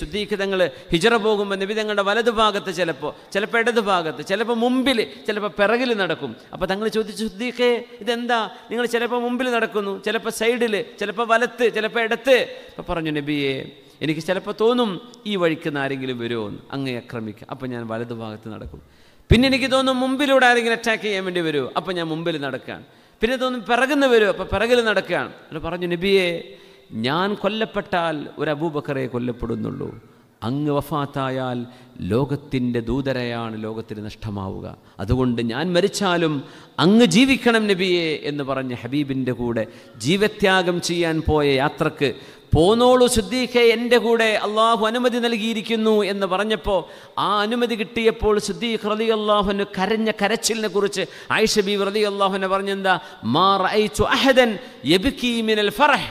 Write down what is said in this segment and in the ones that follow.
സുദ്ദീഖ് തങ്ങൾ ഹിജറ പോകുമ്പോൾ നബി തങ്ങളുടെ വലതുഭാഗത്ത് ചിലപ്പോൾ ചിലപ്പോൾ ഭാഗത്ത് ചിലപ്പോൾ മുമ്പിൽ ചിലപ്പോൾ പിറകിൽ നടക്കും അപ്പോൾ തങ്ങൾ ചോദിച്ചു സുദ്ദീഖേ ഇതെന്താ നിങ്ങൾ ചിലപ്പോൾ മുമ്പിൽ നടക്കുന്നു ചിലപ്പോൾ സൈഡിൽ ചിലപ്പോൾ വലത്ത് ചിലപ്പോൾ ഇടത്ത് അപ്പോൾ പറഞ്ഞു നബിയെ എനിക്ക് ചിലപ്പോൾ തോന്നും ഈ വഴിക്ക് നിന്ന് ആരെങ്കിലും വരുമോ എന്ന് അങ്ങേ ആക്രമിക്കുക അപ്പോൾ ഞാൻ വലതുഭാഗത്ത് നടക്കും പിന്നെ എനിക്ക് തോന്നും മുമ്പിലൂടെ ആരെങ്കിലും അറ്റാക്ക് ചെയ്യാൻ വേണ്ടി വരുമോ അപ്പോൾ ഞാൻ മുമ്പിൽ നടക്കുകയാണ് പിന്നെ തോന്നും പിറകുന്ന വരുമോ അപ്പോൾ പിറകിൽ നടക്കുകയാണ് അപ്പോൾ പറഞ്ഞു നബിയെ ഞാൻ കൊല്ലപ്പെട്ടാൽ ഒരു അബൂബക്കറെ കൊല്ലപ്പെടുന്നുള്ളൂ അങ്ങ് വഫാത്തായാൽ ലോകത്തിൻ്റെ ദൂതരയാണ് ലോകത്തിന് നഷ്ടമാവുക അതുകൊണ്ട് ഞാൻ മരിച്ചാലും അങ്ങ് ജീവിക്കണം നബിയെ എന്ന് പറഞ്ഞ് ഹബീബിൻ്റെ കൂടെ ജീവത്യാഗം ചെയ്യാൻ പോയ യാത്രക്ക് പോന്നോളൂ സുദ്ദീഖെ എൻ്റെ കൂടെ അള്ളാഹു അനുമതി നൽകിയിരിക്കുന്നു എന്ന് പറഞ്ഞപ്പോൾ ആ അനുമതി കിട്ടിയപ്പോൾ സുദ്ദീഖ് റതി അള്ളാഹുന് കരഞ്ഞ കരച്ചിലിനെ കുറിച്ച് ഐഷബി റതി അള്ളാഹുനെ പറഞ്ഞെന്താ മാ റൈച്ചു അഹദൻ ഫറഹ്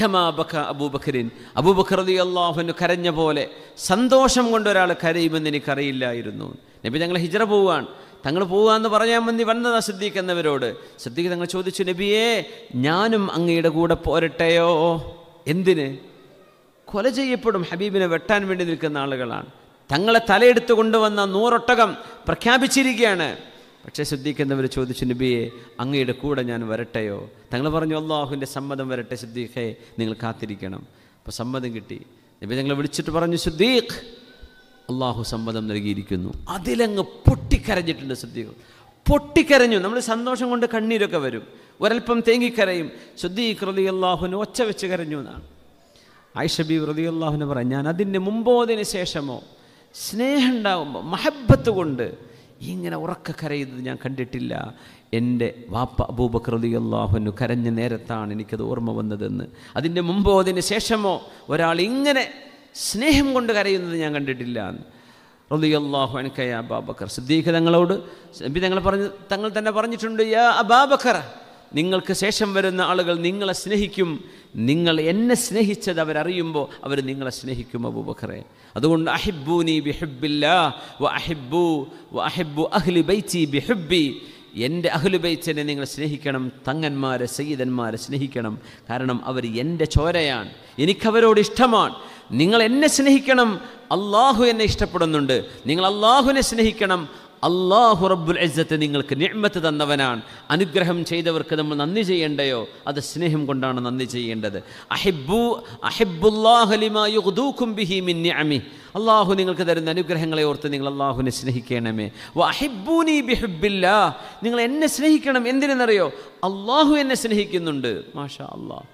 കമാബക്ക അബൂബക്കറിൻ അബൂബക്കറതി അള്ളാഹുനു കരഞ്ഞ പോലെ സന്തോഷം കൊണ്ട് ഒരാൾ കരയുമെന്ന് എനിക്കറിയില്ലായിരുന്നു നബി ഞങ്ങൾ ഹിജറ പോവുകയാണ് തങ്ങൾ പോകാമെന്ന് പറഞ്ഞാൽ മതി വന്നതാ സിദ്ദീഖ് എന്നവരോട് സിദ്ദീഖ് തങ്ങൾ ചോദിച്ചു നബിയേ ഞാനും അങ്ങയുടെ കൂടെ പോരട്ടെയോ എന്തിന് കൊല ചെയ്യപ്പെടും ഹബീബിനെ വെട്ടാൻ വേണ്ടി നിൽക്കുന്ന ആളുകളാണ് തങ്ങളെ തലയെടുത്ത് കൊണ്ടുവന്ന നൂറൊട്ടകം പ്രഖ്യാപിച്ചിരിക്കുകയാണ് പക്ഷേ സിദ്ദീഖെന്നവർ ചോദിച്ചു നബിയെ അങ്ങയുടെ കൂടെ ഞാൻ വരട്ടെയോ തങ്ങൾ പറഞ്ഞു അള്ളാഹുവിൻ്റെ സമ്മതം വരട്ടെ ശുദ്ധീഖേ നിങ്ങൾ കാത്തിരിക്കണം അപ്പോൾ സമ്മതം കിട്ടി നബി ഞങ്ങളെ വിളിച്ചിട്ട് പറഞ്ഞു സിദ്ദീഖ് അള്ളാഹു സമ്മതം നൽകിയിരിക്കുന്നു അതിലങ്ങ് പൊട്ടിക്കരഞ്ഞിട്ടുണ്ട് സിദ്ദീഖ് പൊട്ടിക്കരഞ്ഞു നമ്മൾ സന്തോഷം കൊണ്ട് കണ്ണീരൊക്കെ വരും ഒരൽപ്പം തേങ്ങിക്കരയും ശുദ്ധീഖ് റതി അള്ളാഹുവിന് ഒച്ച വെച്ച് കരഞ്ഞു എന്നാണ് ആയിഷബി റതി അള്ളാഹുവിനെ പറയാം ഞാൻ അതിൻ്റെ മുമ്പോ അതിന് ശേഷമോ സ്നേഹം ഉണ്ടാകുമ്പോൾ മഹബത്ത് കൊണ്ട് ഇങ്ങനെ ഉറക്ക കരയുന്നത് ഞാൻ കണ്ടിട്ടില്ല എൻ്റെ വാപ്പ അബൂബക്രതി അള്ളാഹുനു കരഞ്ഞ നേരത്താണ് എനിക്കത് ഓർമ്മ വന്നതെന്ന് അതിൻ്റെ മുമ്പോ അതിന് ശേഷമോ ഒരാൾ ഇങ്ങനെ സ്നേഹം കൊണ്ട് കരയുന്നത് ഞാൻ കണ്ടിട്ടില്ല എന്ന് റലി അള്ളാഹു അബാബക്കർ സിദ്ദീഖ് തങ്ങളോട് നബി തങ്ങൾ പറഞ്ഞ് തങ്ങൾ തന്നെ പറഞ്ഞിട്ടുണ്ട് യാ അബാബക്കർ നിങ്ങൾക്ക് ശേഷം വരുന്ന ആളുകൾ നിങ്ങളെ സ്നേഹിക്കും നിങ്ങൾ എന്നെ സ്നേഹിച്ചത് അവരറിയുമ്പോൾ അവർ നിങ്ങളെ സ്നേഹിക്കും അബൂബക്കറെ അതുകൊണ്ട് അഹിബു നീ ബിഹിബില്ല വ അഹിബു വ അഹിബു അഹ്ലി ബൈച്ചി ബിഹിബി എൻ്റെ ബൈച്ചനെ നിങ്ങൾ സ്നേഹിക്കണം തങ്ങന്മാരെ സയ്യിദന്മാരെ സ്നേഹിക്കണം കാരണം അവർ എൻ്റെ ചോരയാണ് എനിക്കവരോട് ഇഷ്ടമാണ് നിങ്ങൾ എന്നെ സ്നേഹിക്കണം അള്ളാഹു എന്നെ ഇഷ്ടപ്പെടുന്നുണ്ട് നിങ്ങൾ അള്ളാഹുവിനെ സ്നേഹിക്കണം അള്ളാഹു റബ്ബുൽ ഇസ്സത്ത് നിങ്ങൾക്ക് നിഹ്മത്ത് തന്നവനാണ് അനുഗ്രഹം ചെയ്തവർക്ക് നമ്മൾ നന്ദി ചെയ്യേണ്ടയോ അത് സ്നേഹം കൊണ്ടാണ് നന്ദി ചെയ്യേണ്ടത് അഹിബു അഹിബുല്ലാഹലിമായുദൂക്കും ബിഹി മിൻ നിഅമി അള്ളാഹു നിങ്ങൾക്ക് തരുന്ന അനുഗ്രഹങ്ങളെ ഓർത്ത് നിങ്ങൾ അള്ളാഹുവിനെ സ്നേഹിക്കണമേ വഹിബൂനി ബിഹിബില്ല നിങ്ങൾ എന്നെ സ്നേഹിക്കണം എന്തിനെന്നറിയോ അള്ളാഹു എന്നെ സ്നേഹിക്കുന്നുണ്ട് മാഷാ അള്ളാഹ്